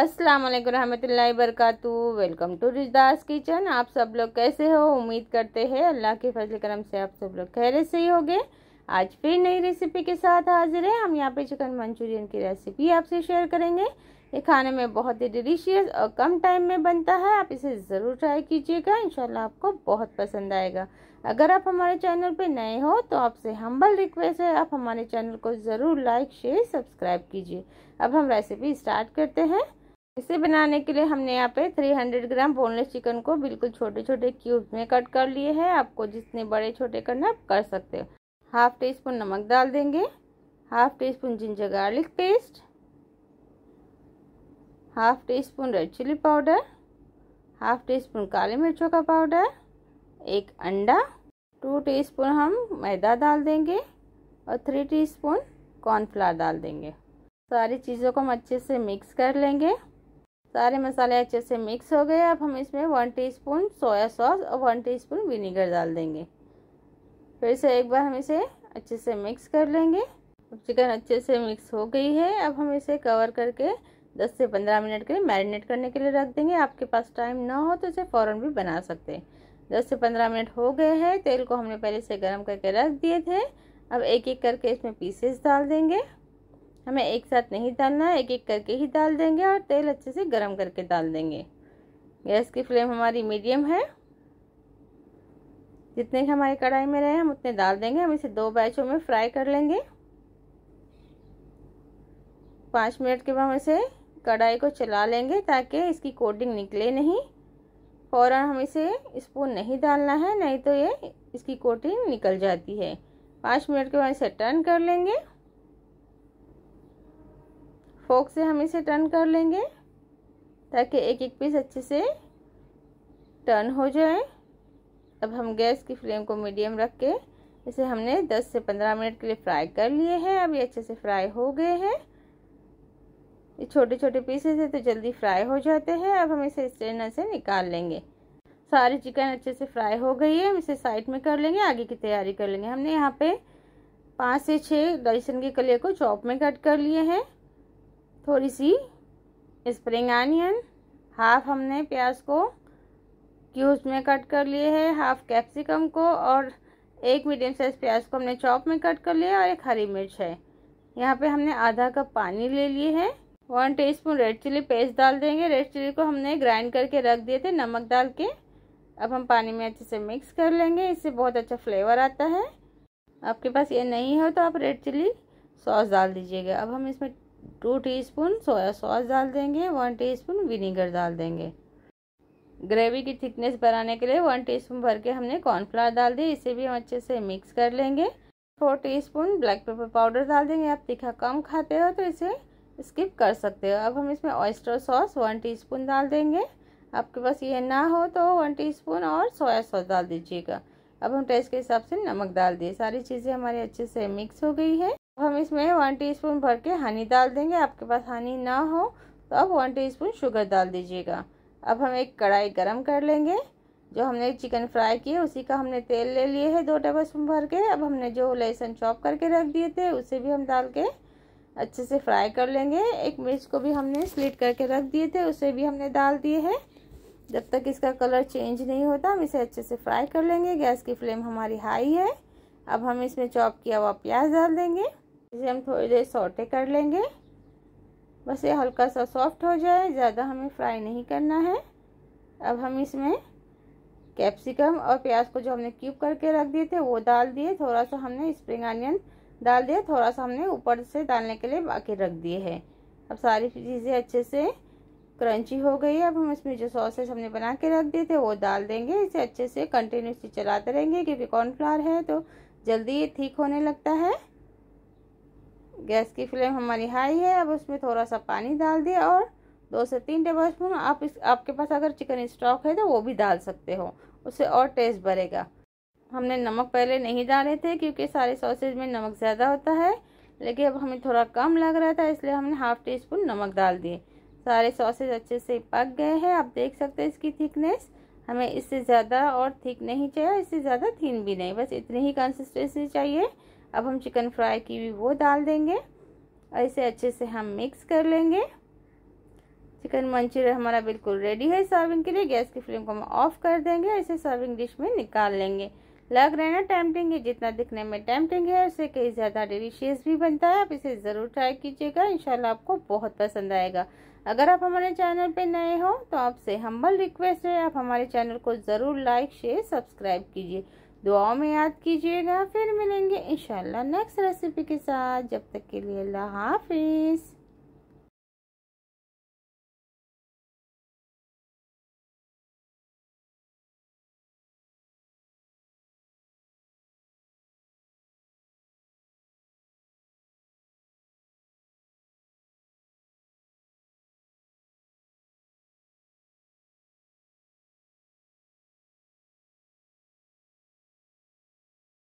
अस्सलाम वालेकुम रहमतुल्लाहि वरकू वेलकम टू रिजदास किचन आप सब लोग कैसे हो उम्मीद करते हैं अल्लाह के फजल करम से आप सब लोग खैर से ही होंगे आज फिर नई रेसिपी के साथ हाजिर है हम यहाँ पे चिकन मंचूरियन की रेसिपी आपसे शेयर करेंगे ये खाने में बहुत ही डिलीशियस और कम टाइम में बनता है आप इसे ज़रूर ट्राई कीजिएगा इंशाल्लाह आपको बहुत पसंद आएगा अगर आप हमारे चैनल पे नए हो तो आपसे हम्बल रिक्वेस्ट है आप हमारे चैनल को ज़रूर लाइक शेयर सब्सक्राइब कीजिए अब हम रेसिपी स्टार्ट करते हैं इसे बनाने के लिए हमने यहाँ पे 300 ग्राम बोनलेस चिकन को बिल्कुल छोटे छोटे क्यूब में कट कर लिए हैं आपको जितने बड़े छोटे करना आप कर सकते हो हाफ टी स्पून नमक डाल देंगे half teaspoon ginger garlic paste half teaspoon red chilli powder half teaspoon काली मिर्चों का पाउडर एक अंडा टू टीस्पून हम मैदा डाल देंगे और थ्री टीस्पून कॉर्नफ्लावर डाल देंगे सारी चीज़ों को हम अच्छे से मिक्स कर लेंगे सारे मसाले अच्छे से मिक्स हो गए अब हम इसमें वन टीस्पून सोया सॉस और वन टीस्पून विनीगर डाल देंगे फिर से एक बार हम इसे अच्छे से मिक्स कर लेंगे चिकन अच्छे से मिक्स हो गई है अब हम इसे कवर करके 10 से 15 मिनट के लिए मैरिनेट करने के लिए रख देंगे आपके पास टाइम ना हो तो इसे फ़ौरन भी बना सकते हैं 10 से 15 मिनट हो गए हैं तेल को हमने पहले से गर्म करके रख दिए थे अब एक एक करके इसमें पीसेस डाल देंगे हमें एक साथ नहीं डालना है एक एक करके ही डाल देंगे और तेल अच्छे से गर्म करके डाल देंगे गैस की फ्लेम हमारी मीडियम है जितने हमारी कढ़ाई में रहे हम उतने डाल देंगे हम इसे दो बैचों में फ्राई कर लेंगे पाँच मिनट के बाद हम इसे कढ़ाई को चला लेंगे ताकि इसकी कोटिंग निकले नहीं फ़ौरन हम इसे स्पून नहीं डालना है नहीं तो ये इसकी कोटिंग निकल जाती है पाँच मिनट के बाद इसे टर्न कर लेंगे फोक से हम इसे टर्न कर लेंगे ताकि एक एक पीस अच्छे से टर्न हो जाए अब हम गैस की फ्लेम को मीडियम रख के इसे हमने 10 से 15 मिनट के लिए फ्राई कर लिए हैं अब ये अच्छे से फ्राई हो गए हैं ये छोटे छोटे पीसेस है तो जल्दी फ्राई हो जाते हैं अब हम इसे स्ट्रेनर से निकाल लेंगे सारी चिकन अच्छे से फ्राई हो गई है हम इसे साइड में कर लेंगे आगे की तैयारी कर लेंगे हमने यहाँ पे पाँच से छः लहसुन के कलिए को चॉप में कट कर लिए हैं थोड़ी सी स्प्रिंग आनियन हाफ हमने प्याज को क्यूब्स में कट कर लिए है हाफ कैप्सिकम को और एक मीडियम साइज़ प्याज को हमने चॉप में कट कर लिया और एक हरी मिर्च है यहाँ पे हमने आधा कप पानी ले लिए है one teaspoon red chilli paste डाल देंगे रेड चिली को हमने ग्राइंड करके रख दिए थे नमक डाल के अब हम पानी में अच्छे से मिक्स कर लेंगे इससे बहुत अच्छा फ्लेवर आता है आपके पास ये नहीं हो तो आप रेड चिली सॉस डाल दीजिएगा अब हम इसमें टू टीस्पून सोया सॉस डाल देंगे वन टीस्पून विनीगर डाल देंगे ग्रेवी की थिकनेस बनाने के लिए वन टीस्पून भर के हमने कॉर्नफ्लावर डाल दिए इसे भी हम अच्छे से मिक्स कर लेंगे four teaspoon black pepper powder डाल देंगे आप तीखा कम खाते हो तो इसे स्किप कर सकते हो अब हम इसमें ऑयस्टर सॉस वन टी डाल देंगे आपके पास ये ना हो तो वन टी और सोया सॉस डाल दीजिएगा अब हम टेस्ट के हिसाब से नमक डाल दिए सारी चीज़ें हमारी अच्छे से मिक्स हो गई है अब हम इसमें वन टीस्पून भर के हनी डाल देंगे आपके पास हनी ना हो तो आप वन टीस्पून शुगर डाल दीजिएगा अब हम एक कढ़ाई गरम कर लेंगे जो हमने चिकन फ्राई किए उसी का हमने तेल ले लिए है दो टेबल स्पून भर के अब हमने जो लहसुन चॉप करके रख दिए थे उसे भी हम डाल के अच्छे से फ्राई कर लेंगे एक मिर्च को भी हमने स्लिट करके रख दिए थे उसे भी हमने डाल दिए है जब तक इसका कलर चेंज नहीं होता हम इसे अच्छे से फ्राई कर लेंगे गैस की फ्लेम हमारी हाई है अब हम इसमें चॉप किया हुआ प्याज डाल देंगे इसे हम थोड़ी देर सोटे कर लेंगे बस ये हल्का सा सॉफ्ट हो जाए ज़्यादा हमें फ्राई नहीं करना है अब हम इसमें कैप्सिकम और प्याज को जो हमने क्यूब करके रख दिए थे वो डाल दिए थोड़ा सा हमने स्प्रिंग अनियन डाल दिया थोड़ा सा हमने ऊपर से डालने के लिए बाकी रख दिए हैं अब सारी चीज़ें अच्छे से क्रंची हो गई है अब हम इसमें जो सॉसेस हमने बना के रख दिए थे वो डाल देंगे इसे अच्छे से कंटिन्यूसली चलाते रहेंगे क्योंकि कॉर्नफ्लावर है तो जल्दी ये ठीक होने लगता है गैस की फ्लेम हमारी हाई है अब उसमें थोड़ा सा पानी डाल दिया और दो से तीन टेबल स्पून आप इस आपके पास अगर चिकन स्टॉक है तो वो भी डाल सकते हो उससे और टेस्ट बढ़ेगा हमने नमक पहले नहीं डाले थे क्योंकि सारे सॉसेज में नमक ज़्यादा होता है लेकिन अब हमें थोड़ा कम लग रहा था इसलिए हमने हाफ टी स्पून नमक डाल दिए सारे सॉसेज अच्छे से पक गए हैं आप देख सकते हैं इसकी थिकनेस हमें इससे ज़्यादा और थिक नहीं चाहिए इससे ज़्यादा थीन भी नहीं बस इतनी ही कंसिस्टेंसी चाहिए अब हम चिकन फ्राई की भी वो डाल देंगे और इसे अच्छे से हम मिक्स कर लेंगे चिकन मंचूरियन हमारा बिल्कुल रेडी है सर्विंग के लिए गैस की फ्लेम को हम ऑफ कर देंगे और इसे सर्विंग डिश में निकाल लेंगे लग रहे है ना टैम्पटिंग है जितना दिखने में टैम्पटिंग है उससे कहीं ज़्यादा डिलीशियस भी बनता है आप इसे ज़रूर ट्राई कीजिएगा इंशाल्लाह आपको बहुत पसंद आएगा अगर आप हमारे चैनल पर नए हों तो आपसे हम्बल रिक्वेस्ट है आप हमारे चैनल को ज़रूर लाइक शेयर सब्सक्राइब कीजिए दुआओं में याद कीजिएगा फिर मिलेंगे इंशाल्लाह नेक्स्ट रेसिपी के साथ जब तक के लिए अल्लाह हाफिज़